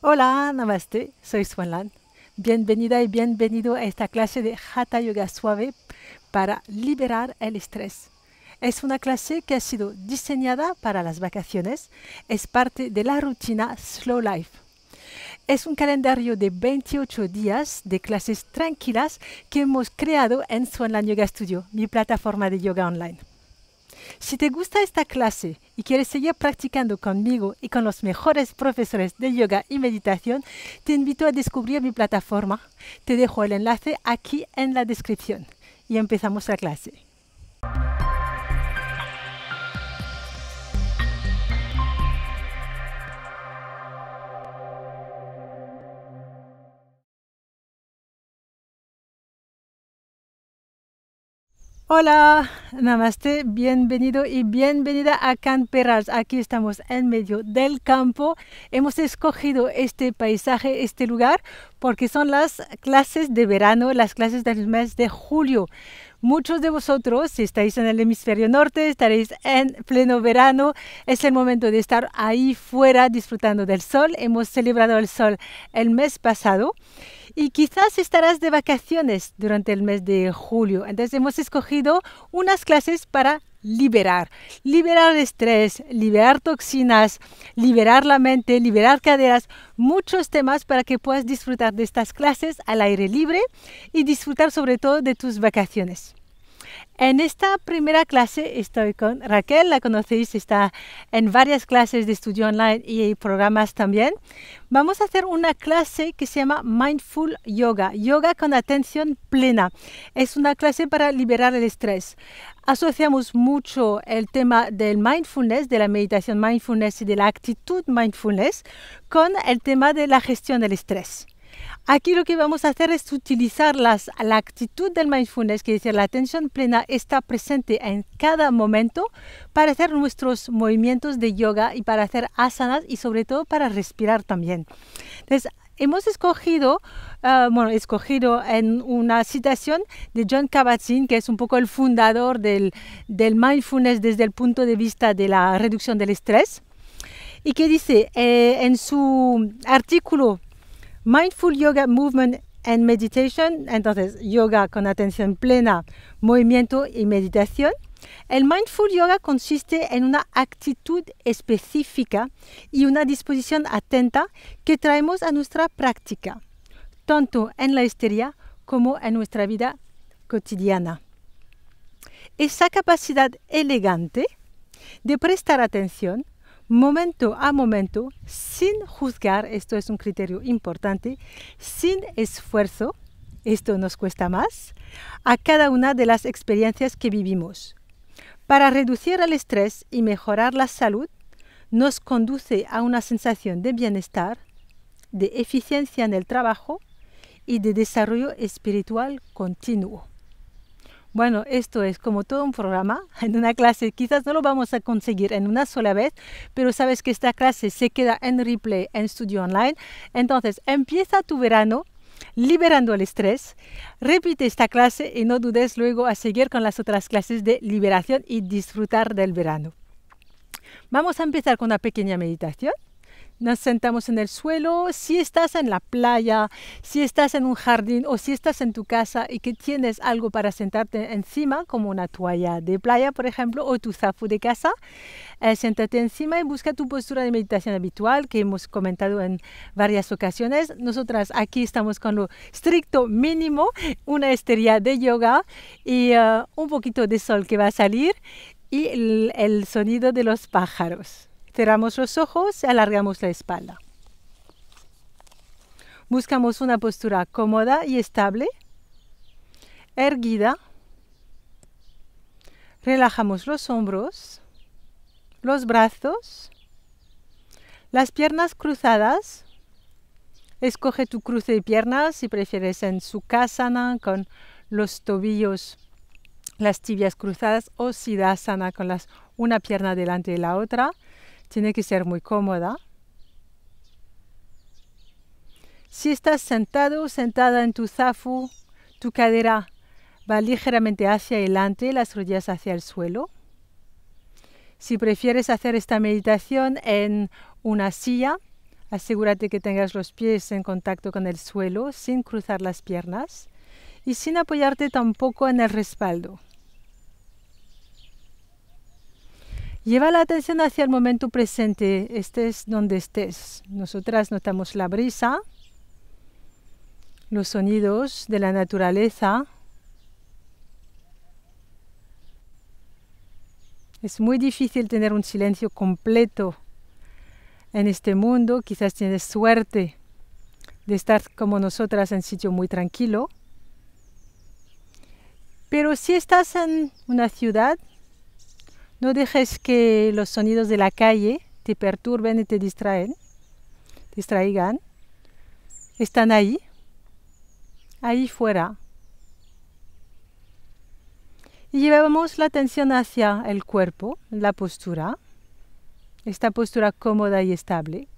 Hola, namaste, soy Swanlan. Bienvenida y bienvenido a esta clase de Hatha Yoga Suave para liberar el estrés. Es una clase que ha sido diseñada para las vacaciones, es parte de la rutina Slow Life. Es un calendario de 28 días de clases tranquilas que hemos creado en Swanlan Yoga Studio, mi plataforma de yoga online. Si te gusta esta clase y quieres seguir practicando conmigo y con los mejores profesores de yoga y meditación, te invito a descubrir mi plataforma. Te dejo el enlace aquí en la descripción y empezamos la clase. Hola, namaste, bienvenido y bienvenida a Can Perras. Aquí estamos en medio del campo. Hemos escogido este paisaje, este lugar, porque son las clases de verano, las clases del mes de julio. Muchos de vosotros, si estáis en el hemisferio norte, estaréis en pleno verano. Es el momento de estar ahí fuera disfrutando del sol. Hemos celebrado el sol el mes pasado y quizás estarás de vacaciones durante el mes de julio. Entonces hemos escogido unas clases para liberar, liberar estrés, liberar toxinas, liberar la mente, liberar caderas, muchos temas para que puedas disfrutar de estas clases al aire libre y disfrutar sobre todo de tus vacaciones. En esta primera clase estoy con Raquel, la conocéis, está en varias clases de estudio online y programas también. Vamos a hacer una clase que se llama Mindful Yoga, yoga con atención plena. Es una clase para liberar el estrés. Asociamos mucho el tema del mindfulness, de la meditación mindfulness y de la actitud mindfulness con el tema de la gestión del estrés. Aquí lo que vamos a hacer es utilizar la actitud del mindfulness, que es decir, la atención plena está presente en cada momento para hacer nuestros movimientos de yoga y para hacer asanas y sobre todo para respirar también. Entonces, hemos escogido, ah, escogido en una citación de John Kabat-Zinn, que es un poco el fundador del, mindfulness desde el punto de vista de la reducción del estrés, y que dice eh, en su artículo Mindful Yoga Movement and Meditation, entonces yoga con atención plena, movimiento y meditación. El mindful yoga consiste en una actitud específica y una disposición atenta que traemos a nuestra práctica, tanto en la histeria como en nuestra vida cotidiana. Esa capacidad elegante de prestar atención momento a momento, sin juzgar, esto es un criterio importante, sin esfuerzo, esto nos cuesta más, a cada una de las experiencias que vivimos. Para reducir el estrés y mejorar la salud, nos conduce a una sensación de bienestar, de eficiencia en el trabajo y de desarrollo espiritual continuo. Bueno, esto es como todo un programa en una clase. Quizás no lo vamos a conseguir en una sola vez, pero sabes que esta clase se queda en replay en Studio Online. Entonces, empieza tu verano liberando el estrés. Repite esta clase y no dudes luego a seguir con las otras clases de liberación y disfrutar del verano. Vamos a empezar con una pequeña meditación. Nos sentamos en el suelo. Si estás en la playa, si estás en un jardín o si estás en tu casa y que tienes algo para sentarte encima, como una toalla de playa, por ejemplo, o tu zafu de casa, eh, siéntate encima y busca tu postura de meditación habitual que hemos comentado en varias ocasiones. Nosotras aquí estamos con lo estricto mínimo, una esterilla de yoga y eh, un poquito de sol que va a salir y el sonido de los pájaros. Cerramos los ojos, y alargamos la espalda. Buscamos una postura cómoda y estable, erguida. Relajamos los hombros, los brazos, las piernas cruzadas. Escoge tu cruce de piernas si prefieres en su Sukhasana con los tobillos, las tibias cruzadas o sana con las, una pierna delante de la otra tiene que ser muy cómoda. Si estás sentado o sentada en tu zafu, tu cadera va ligeramente hacia adelante, las rodillas hacia el suelo. Si prefieres hacer esta meditación en una silla, asegúrate que tengas los pies en contacto con el suelo sin cruzar las piernas y sin apoyarte tampoco en el respaldo. Lleva la atención hacia el momento presente, estés donde estés. Nosotras notamos la brisa, los sonidos de la naturaleza. Es muy difícil tener un silencio completo en este mundo. Quizás tienes suerte de estar como nosotras en sitio muy tranquilo. Pero si estás en una ciudad, no dejes que los sonidos de la calle te perturben y te distraen, distraigan. Están ahí, ahí fuera. Y llevamos la atención hacia el cuerpo, la postura, esta postura cómoda y estable.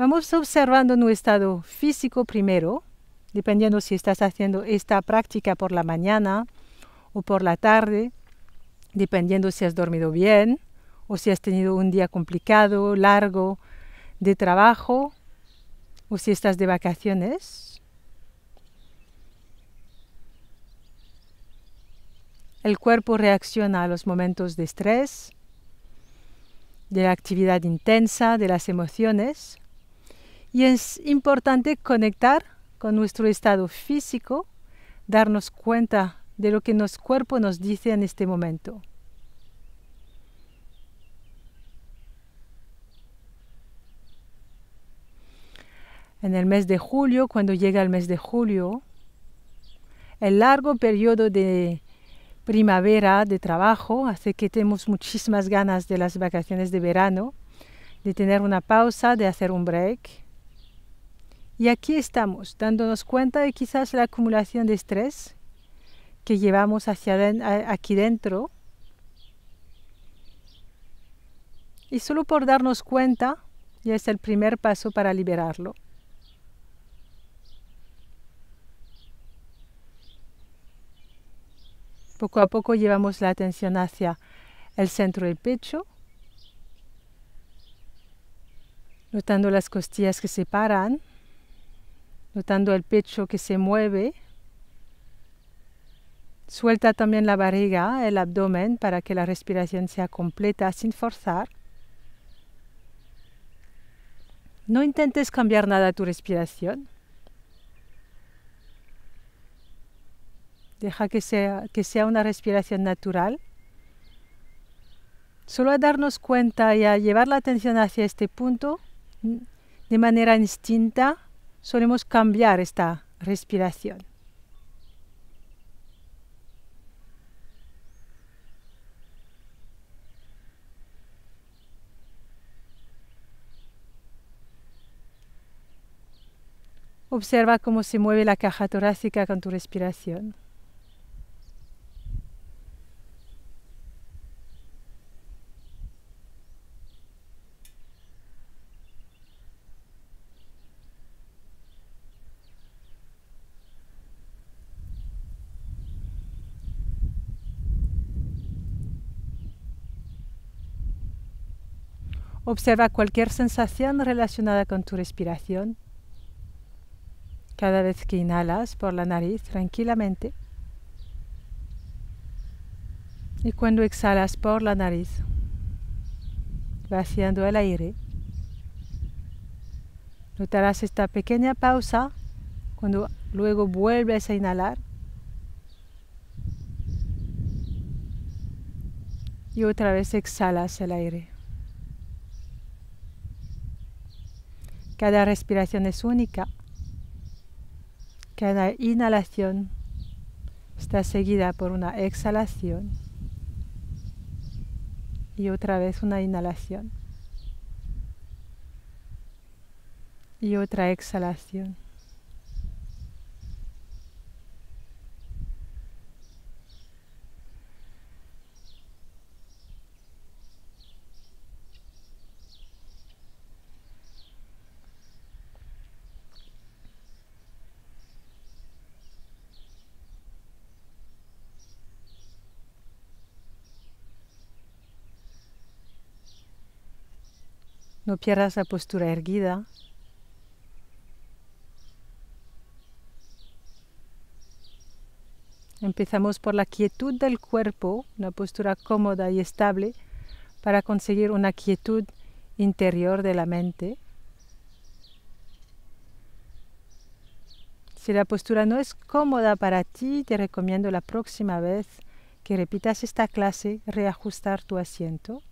Vamos observando nuestro estado físico primero, dependiendo si estás haciendo esta práctica por la mañana o por la tarde, dependiendo si has dormido bien o si has tenido un día complicado, largo, de trabajo o si estás de vacaciones. El cuerpo reacciona a los momentos de estrés, de la actividad intensa, de las emociones y es importante conectar con nuestro estado físico, darnos cuenta de lo que nuestro cuerpo nos dice en este momento. En el mes de julio, cuando llega el mes de julio, el largo periodo de primavera de trabajo hace que tenemos muchísimas ganas de las vacaciones de verano, de tener una pausa, de hacer un break. Y aquí estamos, dándonos cuenta de quizás la acumulación de estrés que llevamos hacia aquí dentro. Y solo por darnos cuenta ya es el primer paso para liberarlo. Poco a poco llevamos la atención hacia el centro del pecho, notando las costillas que se paran notando el pecho que se mueve. Suelta también la barriga, el abdomen, para que la respiración sea completa sin forzar. No intentes cambiar nada tu respiración. Deja que sea, que sea una respiración natural. Solo a darnos cuenta y a llevar la atención hacia este punto de manera instinta, solemos cambiar esta respiración. Observa cómo se mueve la caja torácica con tu respiración. Observa cualquier sensación relacionada con tu respiración. Cada vez que inhalas por la nariz tranquilamente y cuando exhalas por la nariz, vaciando el aire, notarás esta pequeña pausa cuando luego vuelves a inhalar y otra vez exhalas el aire. Cada respiración es única. Cada inhalación está seguida por una exhalación y otra vez una inhalación y otra exhalación. No pierdas la postura erguida. Empezamos por la quietud del cuerpo, una postura cómoda y estable para conseguir una quietud interior de la mente. Si la postura no es cómoda para ti, te recomiendo la próxima vez que repitas esta clase reajustar tu asiento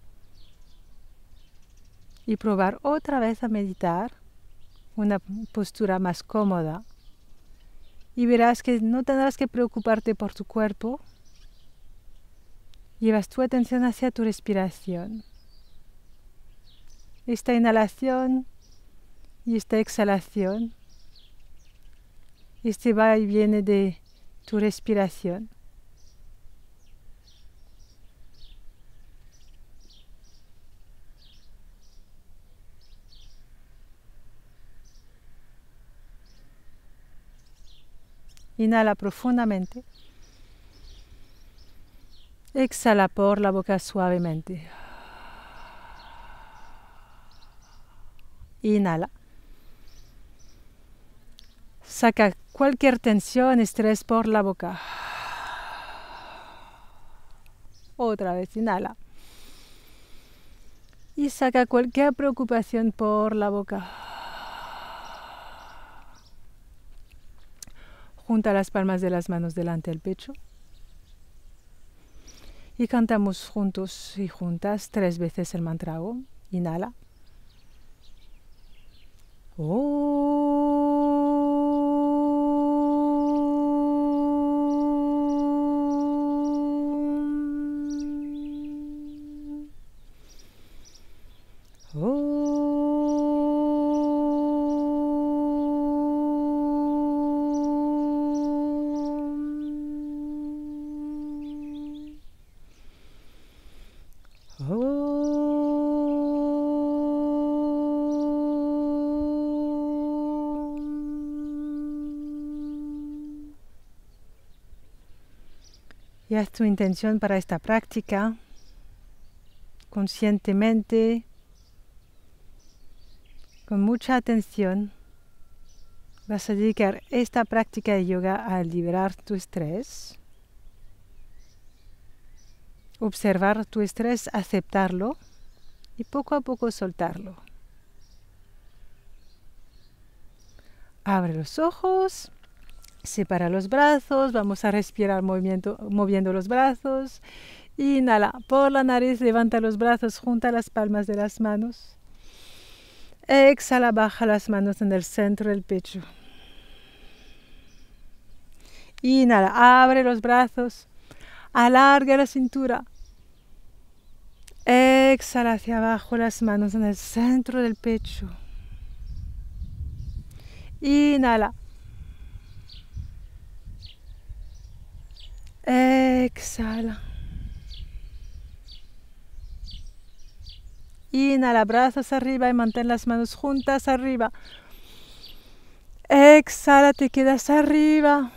y probar otra vez a meditar, una postura más cómoda. Y verás que no tendrás que preocuparte por tu cuerpo. Llevas tu atención hacia tu respiración. Esta inhalación y esta exhalación. Este va y viene de tu respiración. Inhala profundamente. Exhala por la boca suavemente. Inhala. Saca cualquier tensión, estrés por la boca. Otra vez, inhala. Y saca cualquier preocupación por la boca. Junta las palmas de las manos delante del pecho. Y cantamos juntos y juntas tres veces el mantra Inhala. es tu intención para esta práctica. Conscientemente, con mucha atención, vas a dedicar esta práctica de yoga a liberar tu estrés, observar tu estrés, aceptarlo y poco a poco soltarlo. Abre los ojos. Separa los brazos, vamos a respirar moviendo los brazos. Inhala por la nariz, levanta los brazos, junta las palmas de las manos. Exhala, baja las manos en el centro del pecho. Inhala, abre los brazos, alarga la cintura. Exhala hacia abajo las manos en el centro del pecho. Inhala, Exhala. Inhala, brazos arriba y mantén las manos juntas arriba. Exhala, te quedas arriba.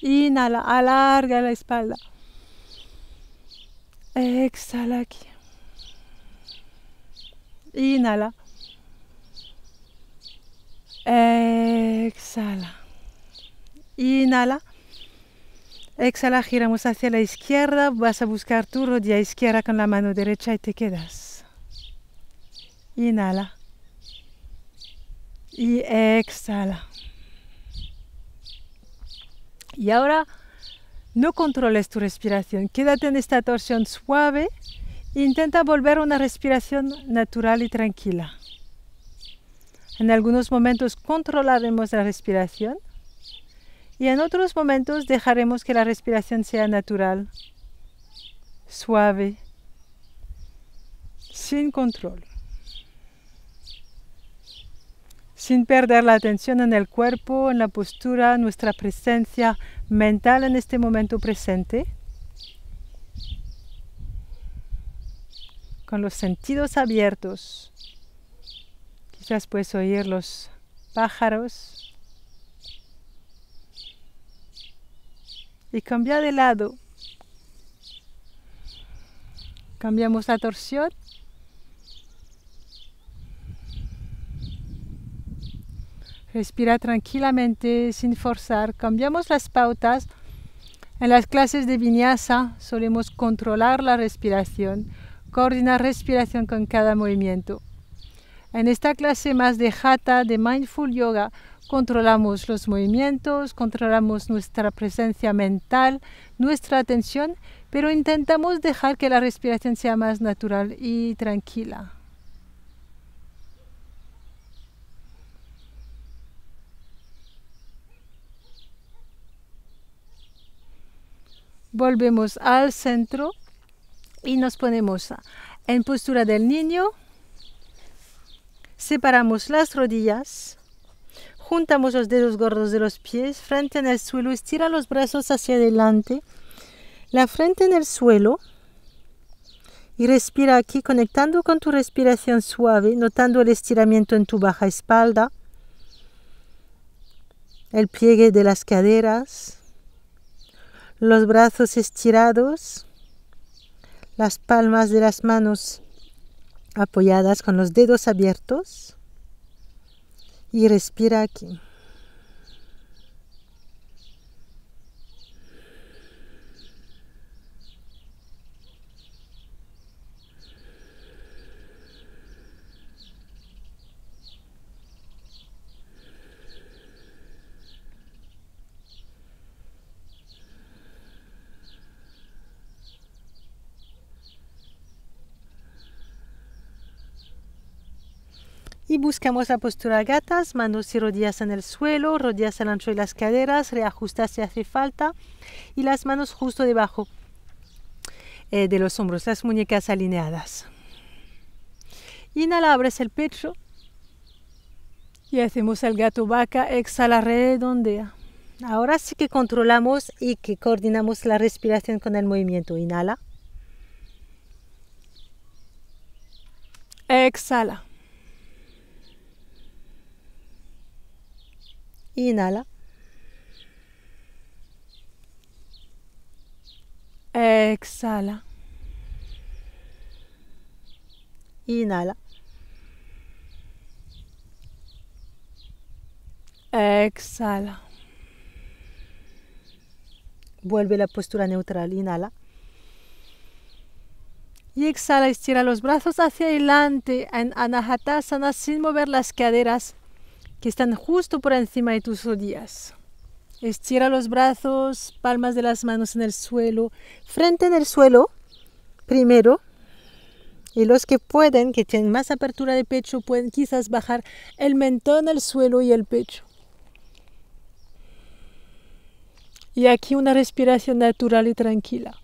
Inhala, alarga la espalda. Exhala aquí. Inhala. Exhala. Inhala. Exhala, giramos hacia la izquierda, vas a buscar tu rodilla izquierda con la mano derecha y te quedas. Inhala. Y exhala. Y ahora no controles tu respiración, quédate en esta torsión suave. E intenta volver a una respiración natural y tranquila. En algunos momentos controlaremos la respiración y en otros momentos dejaremos que la respiración sea natural, suave, sin control, sin perder la atención en el cuerpo, en la postura, nuestra presencia mental en este momento presente, con los sentidos abiertos. Quizás puedes oír los pájaros y cambia de lado. Cambiamos la torsión. Respira tranquilamente, sin forzar. Cambiamos las pautas. En las clases de vinyasa solemos controlar la respiración, coordinar respiración con cada movimiento. En esta clase más de Jata de mindful yoga controlamos los movimientos, controlamos nuestra presencia mental, nuestra atención, pero intentamos dejar que la respiración sea más natural y tranquila. Volvemos al centro y nos ponemos en postura del niño. Separamos las rodillas Juntamos los dedos gordos de los pies, frente en el suelo, estira los brazos hacia adelante, la frente en el suelo y respira aquí conectando con tu respiración suave, notando el estiramiento en tu baja espalda, el pliegue de las caderas, los brazos estirados, las palmas de las manos apoyadas con los dedos abiertos. e respira aqui. Y buscamos la postura gatas, manos y rodillas en el suelo, rodillas al ancho de las caderas, reajustas si hace falta y las manos justo debajo eh, de los hombros, las muñecas alineadas. Inhala, abres el pecho y hacemos el gato vaca, exhala, redondea. Ahora sí que controlamos y que coordinamos la respiración con el movimiento. Inhala. Exhala. Inhala. Exhala. Inhala. Exhala. Vuelve la postura neutral. Inhala. Y exhala, estira los brazos hacia adelante en Anahatasana sin mover las caderas que están justo por encima de tus rodillas. Estira los brazos, palmas de las manos en el suelo, frente en el suelo primero. Y los que pueden, que tienen más apertura de pecho, pueden quizás bajar el mentón al suelo y el pecho. Y aquí una respiración natural y tranquila.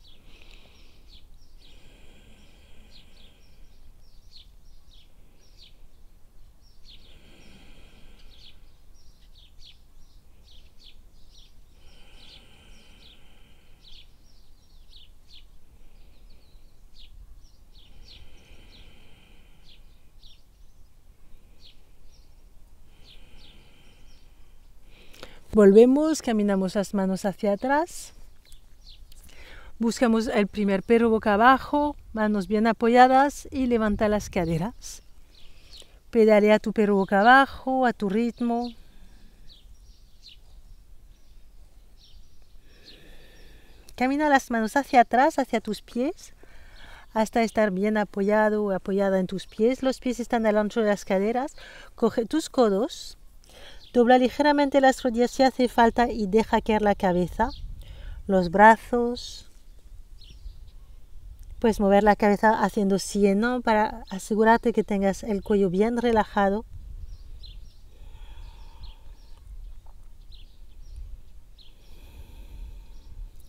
Volvemos, caminamos las manos hacia atrás. Buscamos el primer perro boca abajo, manos bien apoyadas y levanta las caderas. Pedalea tu perro boca abajo a tu ritmo. Camina las manos hacia atrás, hacia tus pies, hasta estar bien apoyado o apoyada en tus pies. Los pies están al ancho de las caderas. Coge tus codos, Dobla ligeramente las rodillas si hace falta y deja caer la cabeza, los brazos. Puedes mover la cabeza haciendo no para asegurarte que tengas el cuello bien relajado.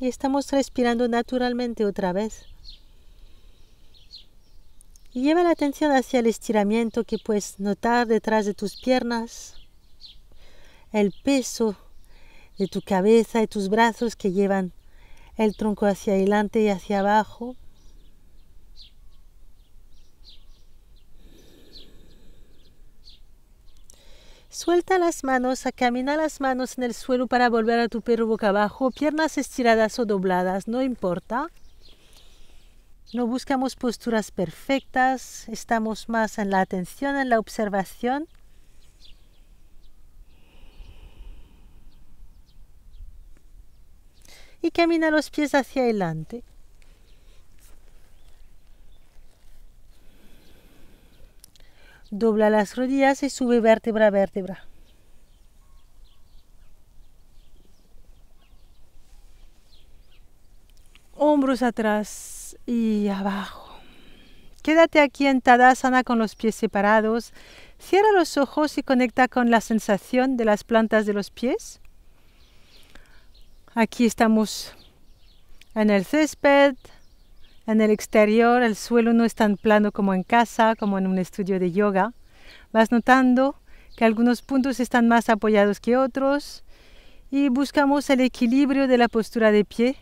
Y estamos respirando naturalmente otra vez. Y lleva la atención hacia el estiramiento que puedes notar detrás de tus piernas el peso de tu cabeza y tus brazos que llevan el tronco hacia adelante y hacia abajo. Suelta las manos, acamina las manos en el suelo para volver a tu perro boca abajo, piernas estiradas o dobladas, no importa. No buscamos posturas perfectas, estamos más en la atención, en la observación. y camina los pies hacia adelante. Dobla las rodillas y sube vértebra a vértebra. Hombros atrás y abajo. Quédate aquí en Tadasana con los pies separados. Cierra los ojos y conecta con la sensación de las plantas de los pies. Aquí estamos en el césped, en el exterior. El suelo no es tan plano como en casa, como en un estudio de yoga. Vas notando que algunos puntos están más apoyados que otros y buscamos el equilibrio de la postura de pie,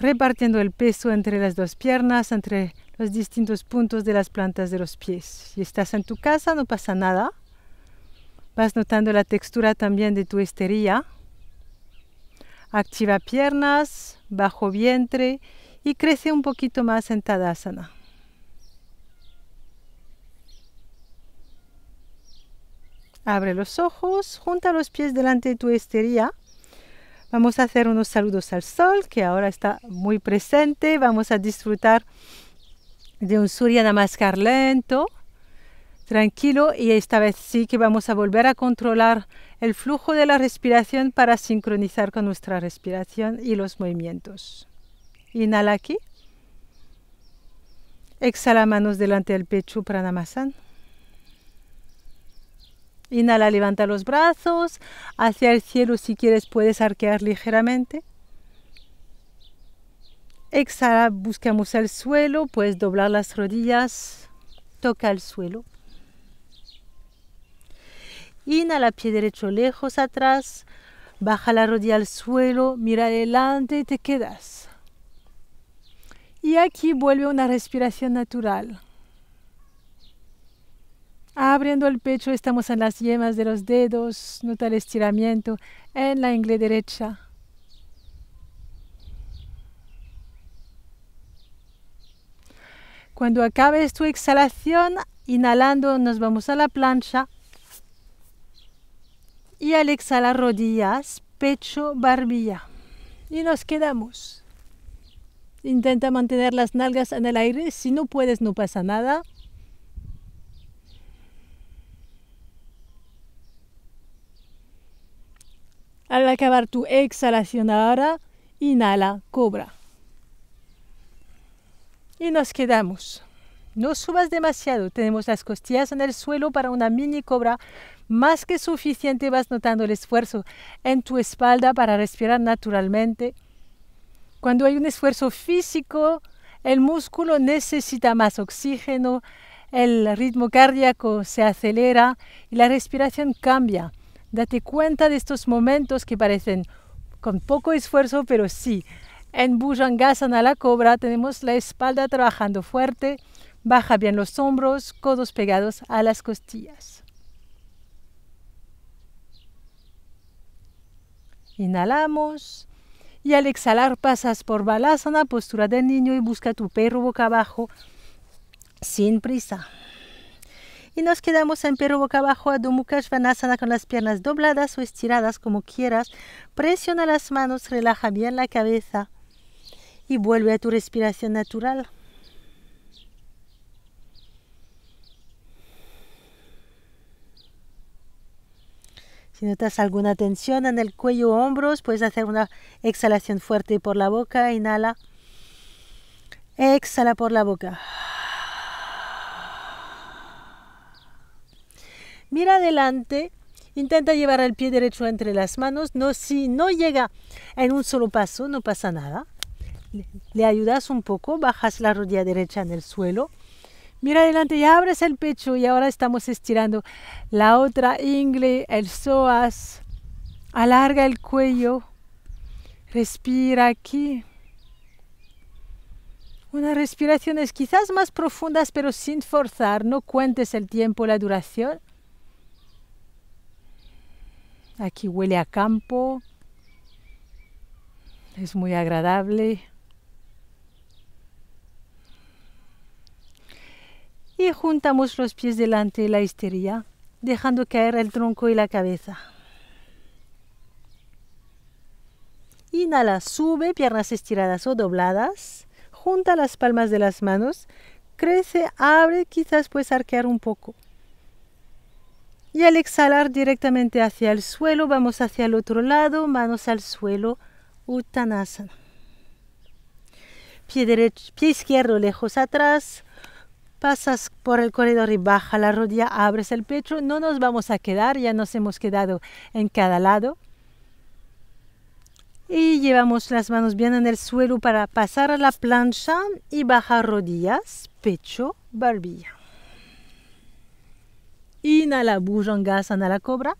repartiendo el peso entre las dos piernas, entre los distintos puntos de las plantas de los pies. Si estás en tu casa no pasa nada, vas notando la textura también de tu esterilla. Activa piernas, bajo vientre y crece un poquito más en Tadasana. Abre los ojos, junta los pies delante de tu estería. Vamos a hacer unos saludos al sol, que ahora está muy presente. Vamos a disfrutar de un Surya Namaskar lento tranquilo y esta vez sí que vamos a volver a controlar el flujo de la respiración para sincronizar con nuestra respiración y los movimientos. Inhala aquí. Exhala manos delante del pecho, Pranamasan. Inhala, levanta los brazos hacia el cielo. Si quieres, puedes arquear ligeramente. Exhala, buscamos el suelo. Puedes doblar las rodillas. Toca el suelo. Inhala, pie derecho lejos atrás. Baja la rodilla al suelo, mira adelante y te quedas. Y aquí vuelve una respiración natural. Abriendo el pecho, estamos en las yemas de los dedos. Nota el estiramiento en la ingle derecha. Cuando acabes tu exhalación, inhalando nos vamos a la plancha y al exhalar rodillas, pecho, barbilla. Y nos quedamos. Intenta mantener las nalgas en el aire. Si no puedes, no pasa nada. Al acabar tu exhalación ahora, inhala, cobra. Y nos quedamos. No subas demasiado, tenemos las costillas en el suelo para una mini cobra más que suficiente, vas notando el esfuerzo en tu espalda para respirar naturalmente. Cuando hay un esfuerzo físico, el músculo necesita más oxígeno, el ritmo cardíaco se acelera y la respiración cambia. Date cuenta de estos momentos que parecen con poco esfuerzo, pero sí. En a la cobra, tenemos la espalda trabajando fuerte, Baja bien los hombros, codos pegados a las costillas. Inhalamos. Y al exhalar pasas por balasana, postura del niño y busca tu perro boca abajo sin prisa. Y nos quedamos en perro boca abajo a Dumukashvanasana con las piernas dobladas o estiradas como quieras. Presiona las manos, relaja bien la cabeza y vuelve a tu respiración natural. Si notas alguna tensión en el cuello o hombros, puedes hacer una exhalación fuerte por la boca. Inhala. Exhala por la boca. Mira adelante. Intenta llevar el pie derecho entre las manos. No, si no llega en un solo paso, no pasa nada. Le ayudas un poco, bajas la rodilla derecha en el suelo Mira adelante y abres el pecho y ahora estamos estirando la otra ingle, el psoas. Alarga el cuello. Respira aquí. Unas respiraciones quizás más profundas pero sin forzar. No cuentes el tiempo, la duración. Aquí huele a campo. Es muy agradable. y juntamos los pies delante de la histería, dejando caer el tronco y la cabeza. Inhala, sube, piernas estiradas o dobladas, junta las palmas de las manos, crece, abre, quizás puedes arquear un poco. Y al exhalar directamente hacia el suelo, vamos hacia el otro lado, manos al suelo, Uttanasana. Pie, derecho, pie izquierdo lejos atrás, pasas por el corredor y baja la rodilla, abres el pecho, no nos vamos a quedar, ya nos hemos quedado en cada lado. Y llevamos las manos bien en el suelo para pasar a la plancha y bajar rodillas, pecho, barbilla. Inhala, a la cobra.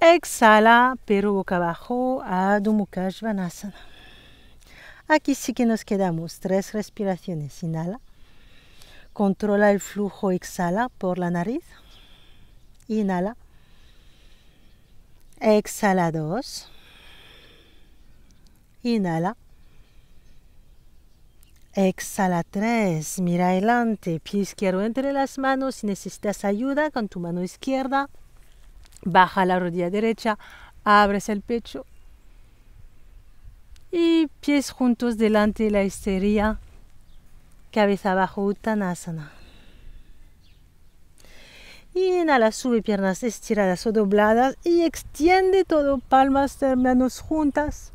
Exhala, pero boca abajo, Adho Mukha Svanasana. Aquí sí que nos quedamos tres respiraciones. Inhala. Controla el flujo, exhala por la nariz. Inhala. Exhala dos. Inhala. Exhala tres. Mira adelante. Pie izquierdo entre las manos. Si necesitas ayuda, con tu mano izquierda. Baja la rodilla derecha. Abres el pecho y pies juntos delante de la estería, cabeza abajo Uttanasana. inhala, sube piernas estiradas o dobladas y extiende todo, palmas, manos juntas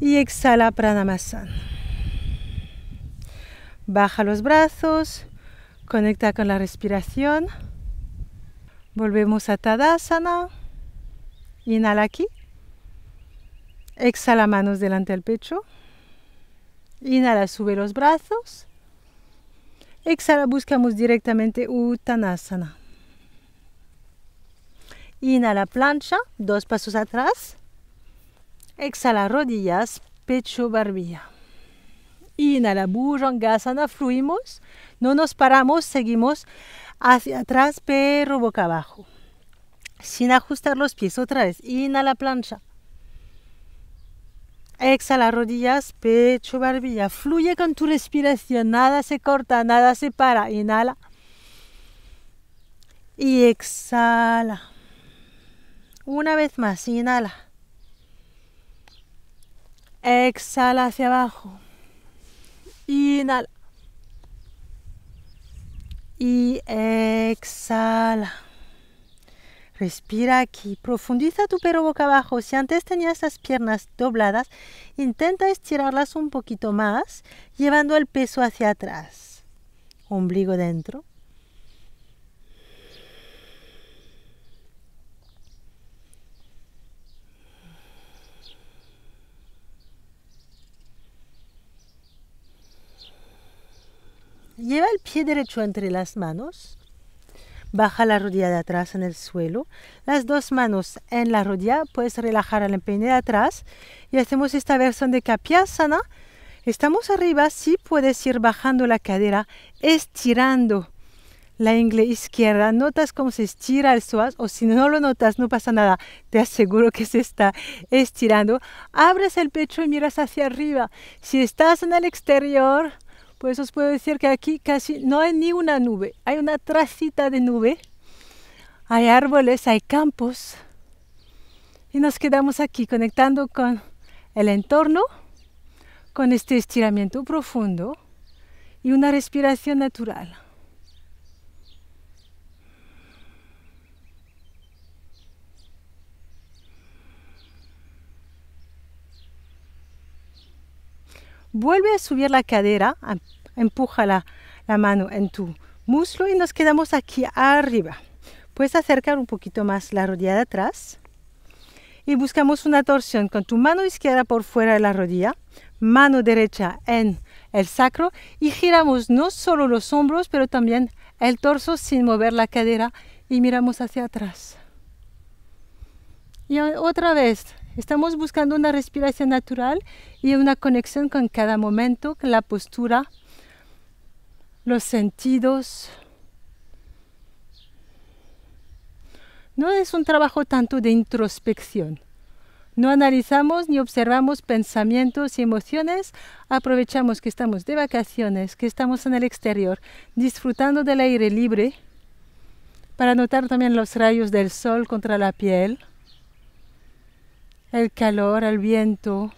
y exhala Pranamasana. Baja los brazos, conecta con la respiración. Volvemos a Tadasana. Inhala aquí. Exhala manos delante del pecho. Inhala, sube los brazos. Exhala, buscamos directamente Uttanasana. Inhala, plancha, dos pasos atrás. Exhala, rodillas, pecho, barbilla. Inhala, Bhujangasana, fluimos. No nos paramos, seguimos hacia atrás, pero boca abajo. Sin ajustar los pies, otra vez. Inhala, plancha. Exhala rodillas, pecho, barbilla. Fluye con tu respiración. Nada se corta, nada se para. Inhala. Y exhala. Una vez más, inhala. Exhala hacia abajo. Inhala. Y exhala. Respira aquí, profundiza tu pero boca abajo. Si antes tenías las piernas dobladas, intenta estirarlas un poquito más, llevando el peso hacia atrás. Ombligo dentro. Lleva el pie derecho entre las manos Baja la rodilla de atrás en el suelo. Las dos manos en la rodilla. Puedes relajar el empeine de atrás. Y hacemos esta versión de Kapyasana. Estamos arriba. Si puedes ir bajando la cadera, estirando la ingle izquierda. Notas cómo se estira el psoas. O si no lo notas, no pasa nada. Te aseguro que se está estirando. Abres el pecho y miras hacia arriba. Si estás en el exterior pues os puedo decir que aquí casi no hay ni una nube, hay una tracita de nube, hay árboles, hay campos. Y nos quedamos aquí conectando con el entorno, con este estiramiento profundo y una respiración natural. Vuelve a subir la cadera, empuja la, mano en tu muslo y nos quedamos aquí arriba. Puedes acercar un poquito más la rodilla de atrás y buscamos una torsión con tu mano izquierda por fuera de la rodilla, mano derecha en el sacro y giramos no solo los hombros, pero también el torso sin mover la cadera y miramos hacia atrás. Y otra vez, Estamos buscando una respiración natural y una conexión con cada momento, con la postura, los sentidos. No es un trabajo tanto de introspección. No analizamos ni observamos pensamientos y emociones, aprovechamos que estamos de vacaciones, que estamos en el exterior, disfrutando del aire libre, para notar también los rayos del sol contra la piel el calor, el viento,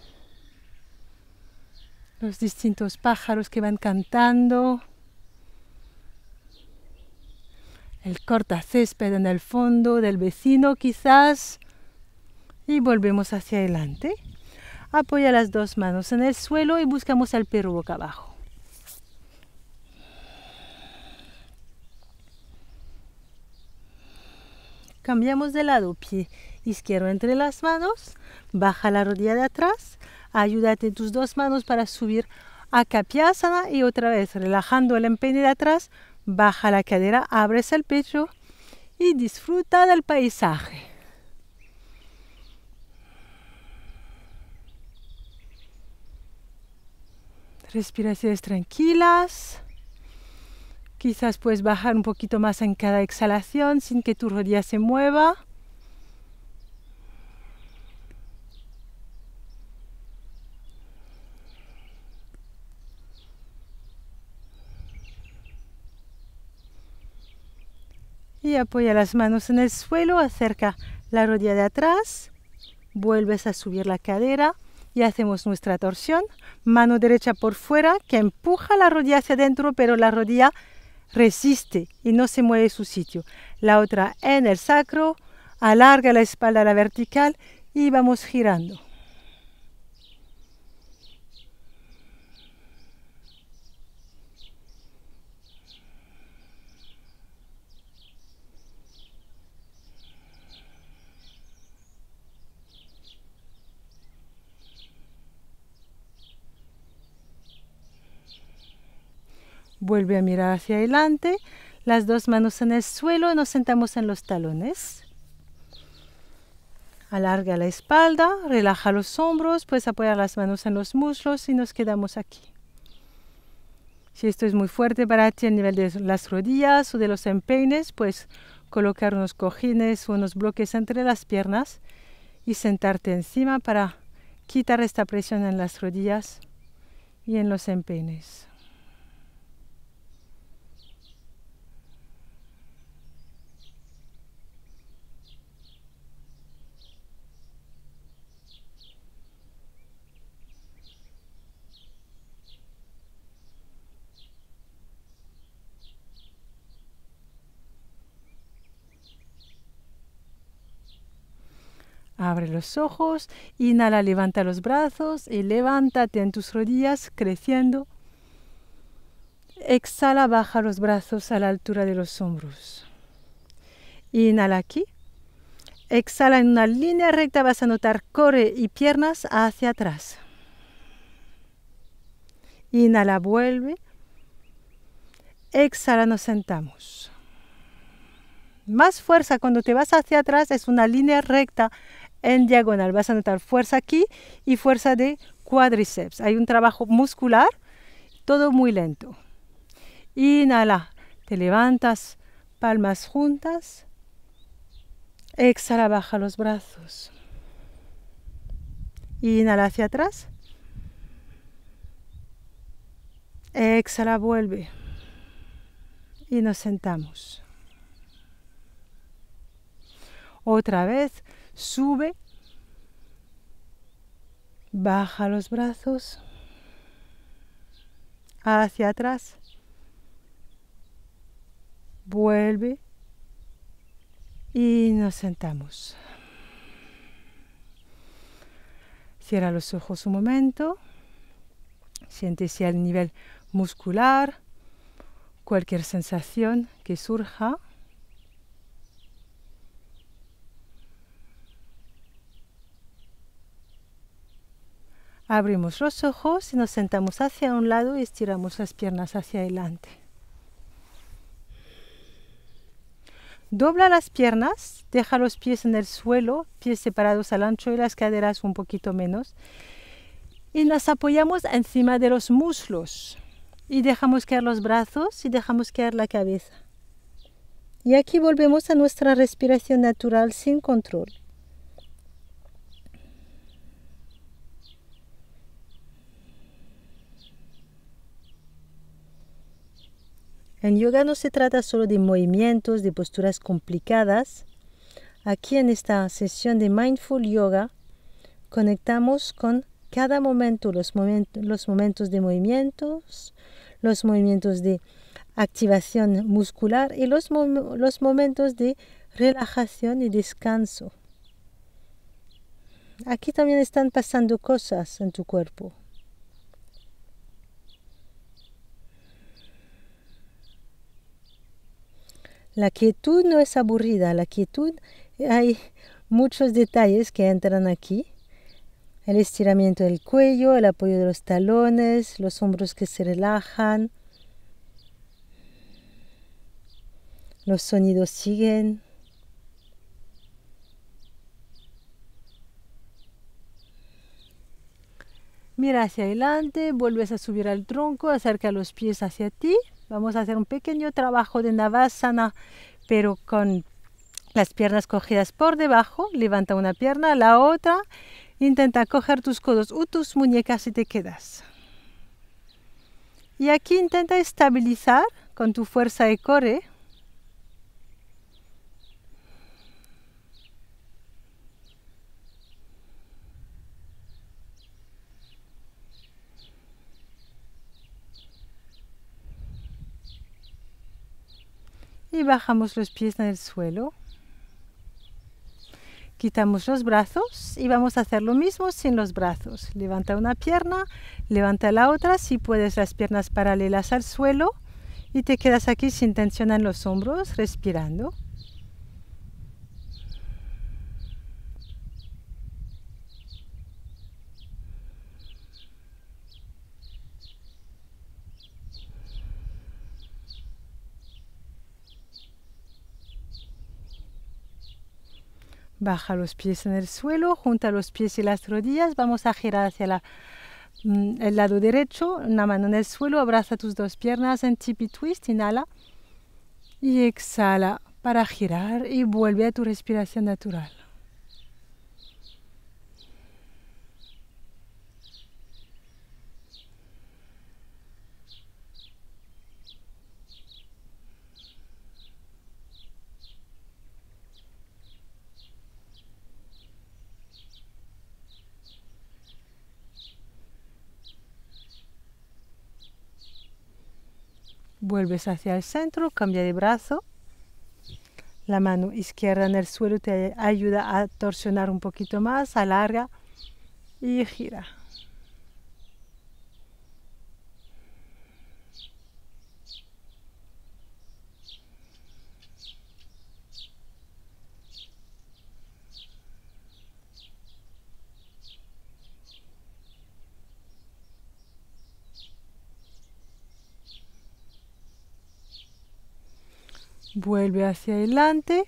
los distintos pájaros que van cantando, el cortacésped en el fondo del vecino quizás, y volvemos hacia adelante. Apoya las dos manos en el suelo y buscamos al perro boca abajo. Cambiamos de lado, pie izquierdo entre las manos, baja la rodilla de atrás, ayúdate tus dos manos para subir a Kapyasana y otra vez relajando el empeine de atrás, baja la cadera, abres el pecho y disfruta del paisaje. Respiraciones tranquilas. Quizás puedes bajar un poquito más en cada exhalación sin que tu rodilla se mueva. y apoya las manos en el suelo, acerca la rodilla de atrás, vuelves a subir la cadera y hacemos nuestra torsión. Mano derecha por fuera que empuja la rodilla hacia adentro, pero la rodilla resiste y no se mueve su sitio. La otra en el sacro, alarga la espalda a la vertical y vamos girando. Vuelve a mirar hacia adelante, las dos manos en el suelo nos sentamos en los talones. Alarga la espalda, relaja los hombros, puedes apoyar las manos en los muslos y nos quedamos aquí. Si esto es muy fuerte para ti a nivel de las rodillas o de los empeines, puedes colocar unos cojines o unos bloques entre las piernas y sentarte encima para quitar esta presión en las rodillas y en los empeines. Abre los ojos, inhala, levanta los brazos y levántate en tus rodillas creciendo. Exhala, baja los brazos a la altura de los hombros. Inhala aquí. Exhala en una línea recta, vas a notar core y piernas hacia atrás. Inhala, vuelve. Exhala, nos sentamos. Más fuerza cuando te vas hacia atrás es una línea recta en diagonal. Vas a notar fuerza aquí y fuerza de cuádriceps. Hay un trabajo muscular, todo muy lento. Inhala, te levantas, palmas juntas. Exhala, baja los brazos. Inhala hacia atrás. Exhala, vuelve. Y nos sentamos. Otra vez, sube, baja los brazos hacia atrás, vuelve y nos sentamos. Cierra los ojos un momento, siéntese al nivel muscular, cualquier sensación que surja. Abrimos los ojos y nos sentamos hacia un lado y estiramos las piernas hacia adelante. Dobla las piernas, deja los pies en el suelo, pies separados al ancho y las caderas un poquito menos. Y nos apoyamos encima de los muslos. Y dejamos caer los brazos y dejamos caer la cabeza. Y aquí volvemos a nuestra respiración natural sin control. En yoga no se trata solo de movimientos, de posturas complicadas. Aquí en esta sesión de Mindful Yoga conectamos con cada momento, los, momentos de movimientos, los movimientos de activación muscular y los, los momentos de relajación y descanso. Aquí también están pasando cosas en tu cuerpo. La quietud no es aburrida, la quietud hay muchos detalles que entran aquí. El estiramiento del cuello, el apoyo de los talones, los hombros que se relajan. Los sonidos siguen. Mira hacia adelante, vuelves a subir al tronco, acerca los pies hacia ti. Vamos a hacer un pequeño trabajo de navasana, pero con las piernas cogidas por debajo. Levanta una pierna, la otra. Intenta coger tus codos o tus muñecas y te quedas. Y aquí intenta estabilizar con tu fuerza de core y bajamos los pies en el suelo. Quitamos los brazos y vamos a hacer lo mismo sin los brazos. Levanta una pierna, levanta la otra, si puedes las piernas paralelas al suelo y te quedas aquí sin tensión en los hombros, respirando. Baja los pies en el suelo, junta los pies y las rodillas. Vamos a girar hacia mm, el lado derecho, una mano en el suelo, abraza tus dos piernas en tippy twist, inhala y exhala para girar y vuelve a tu respiración natural. Vuelves hacia el centro, cambia de brazo. La mano izquierda en el suelo te ayuda a torsionar un poquito más, alarga y gira. vuelve hacia adelante.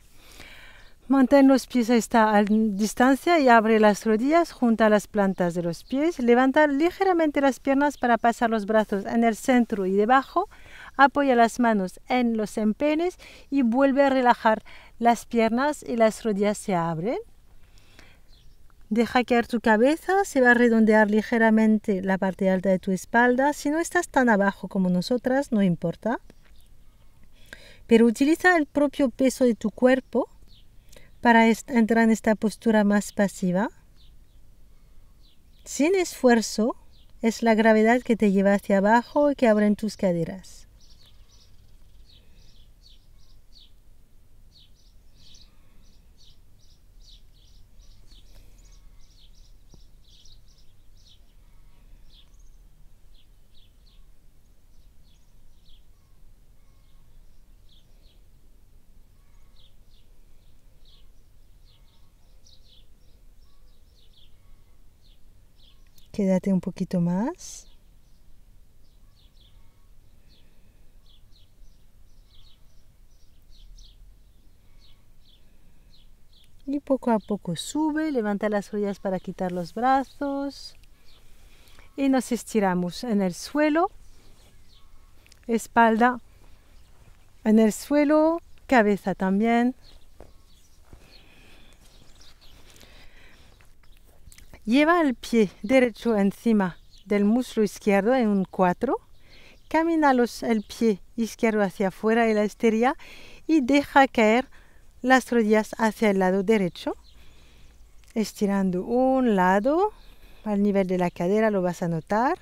Mantén los pies a esta distancia y abre las rodillas, junto a las plantas de los pies. Levanta ligeramente las piernas para pasar los brazos en el centro y debajo. Apoya las manos en los empenes y vuelve a relajar las piernas y las rodillas se abren. Deja caer tu cabeza, se va a redondear ligeramente la parte alta de tu espalda. Si no estás tan abajo como nosotras, no importa pero utiliza el propio peso de tu cuerpo para entrar en esta postura más pasiva. Sin esfuerzo, es la gravedad que te lleva hacia abajo y que abre en tus caderas. Quédate un poquito más. Y poco a poco sube, levanta las rodillas para quitar los brazos. Y nos estiramos en el suelo. Espalda en el suelo, cabeza también Lleva el pie derecho encima del muslo izquierdo en un 4. Camina el pie izquierdo hacia afuera de la esterilla y deja caer las rodillas hacia el lado derecho. Estirando un lado al nivel de la cadera lo vas a notar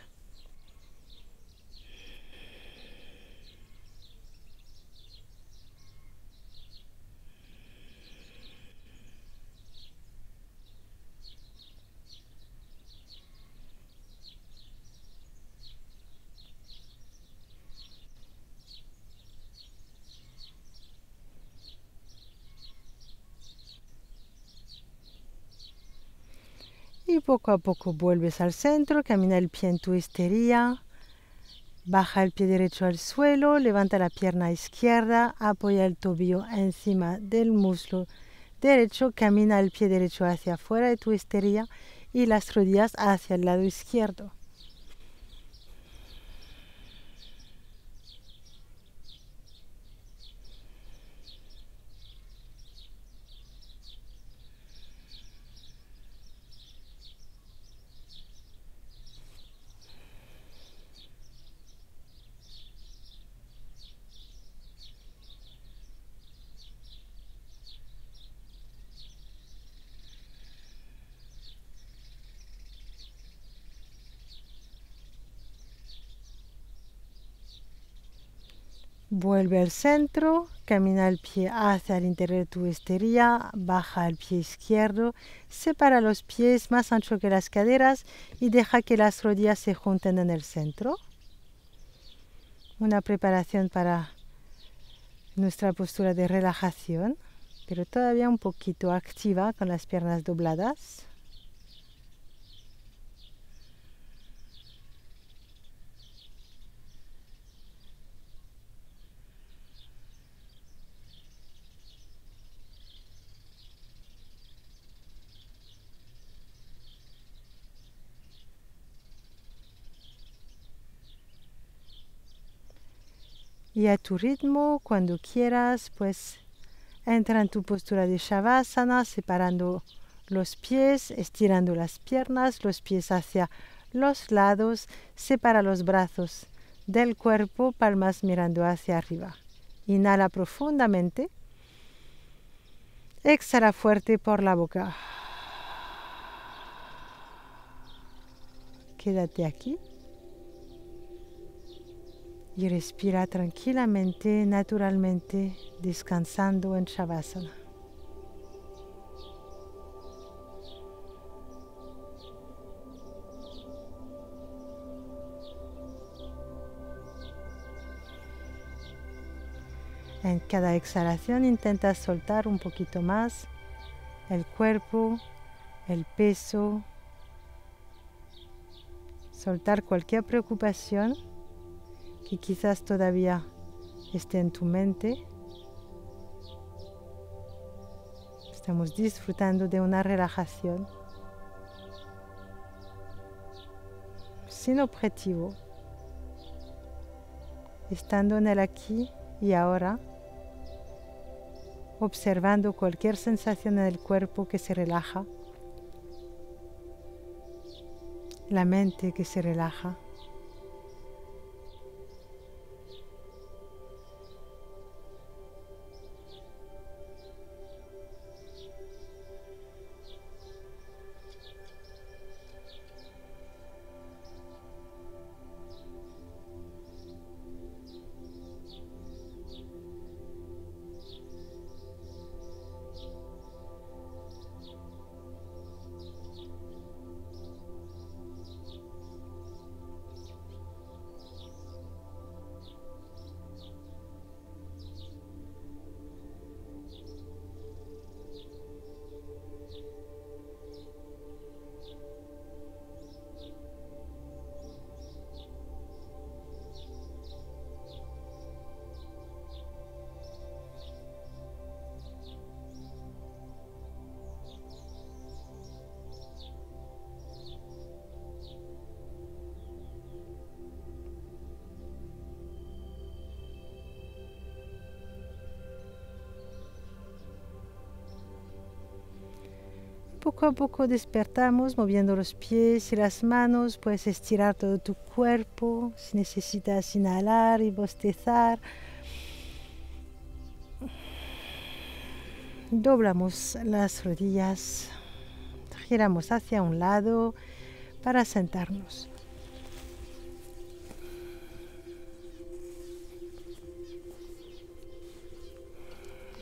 poco a poco vuelves al centro, camina el pie en tu histería, baja el pie derecho al suelo, levanta la pierna izquierda, apoya el tobillo encima del muslo derecho, camina el pie derecho hacia afuera de tu histería y las rodillas hacia el lado izquierdo. Vuelve al centro, camina el pie hacia el interior de tu esterilla, baja el pie izquierdo, separa los pies más ancho que las caderas y deja que las rodillas se junten en el centro. Una preparación para nuestra postura de relajación, pero todavía un poquito activa con las piernas dobladas. y a tu ritmo cuando quieras, pues entra en tu postura de Shavasana separando los pies, estirando las piernas, los pies hacia los lados, separa los brazos del cuerpo, palmas mirando hacia arriba. Inhala profundamente. Exhala fuerte por la boca. Quédate aquí y respira tranquilamente, naturalmente, descansando en Shavasana. En cada exhalación intenta soltar un poquito más el cuerpo, el peso, soltar cualquier preocupación que quizás todavía esté en tu mente. Estamos disfrutando de una relajación sin objetivo, estando en el aquí y ahora, observando cualquier sensación en el cuerpo que se relaja, la mente que se relaja. Poco a poco despertamos moviendo los pies y las manos, puedes estirar todo tu cuerpo, si necesitas inhalar y bostezar. Doblamos las rodillas, giramos hacia un lado para sentarnos.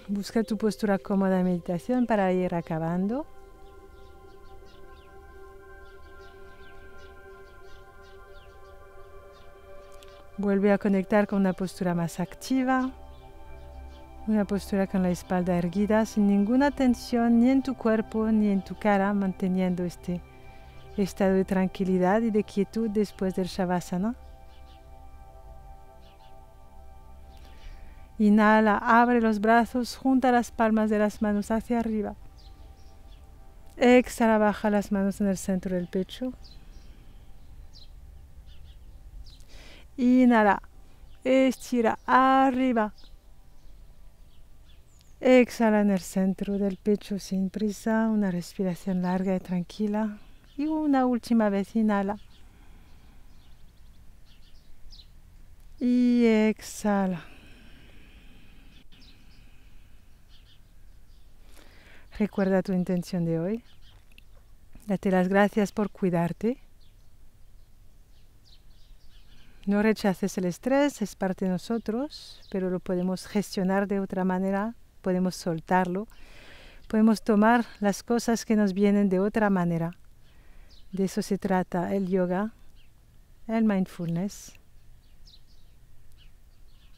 Busca tu postura cómoda de meditación para ir acabando. Vuelve a conectar con una postura más activa, una postura con la espalda erguida, sin ninguna tensión ni en tu cuerpo ni en tu cara, manteniendo este estado de tranquilidad y de quietud después del Shavasana. Inhala, abre los brazos, junta las palmas de las manos hacia arriba. Exhala, baja las manos en el centro del pecho. Inhala. Estira arriba. Exhala en el centro del pecho sin prisa. Una respiración larga y tranquila. Y una última vez inhala. Y exhala. Recuerda tu intención de hoy. Date las gracias por cuidarte no rechaces el estrés, es parte de nosotros, pero lo podemos gestionar de otra manera, podemos soltarlo, podemos tomar las cosas que nos vienen de otra manera. De eso se trata el yoga, el mindfulness.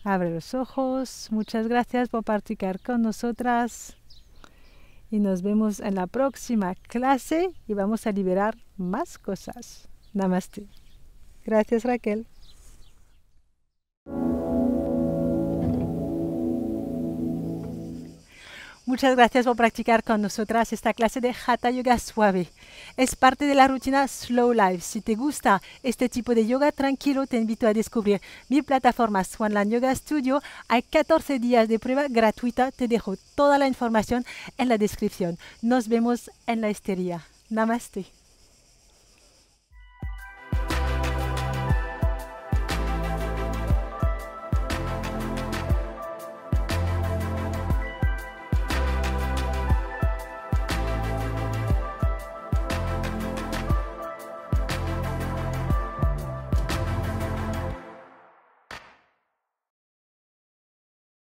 Abre los ojos, muchas gracias por practicar con nosotras y nos vemos en la próxima clase y vamos a liberar más cosas. Namaste. Gracias Raquel. Muchas gracias por practicar con nosotras esta clase de Hatha Yoga Suave. Es parte de la rutina Slow Life. Si te gusta este tipo de yoga tranquilo, te invito a descubrir mi plataforma Swanland Yoga Studio. Hay 14 días de prueba gratuita. Te dejo toda la información en la descripción. Nos vemos en la estería. Namaste.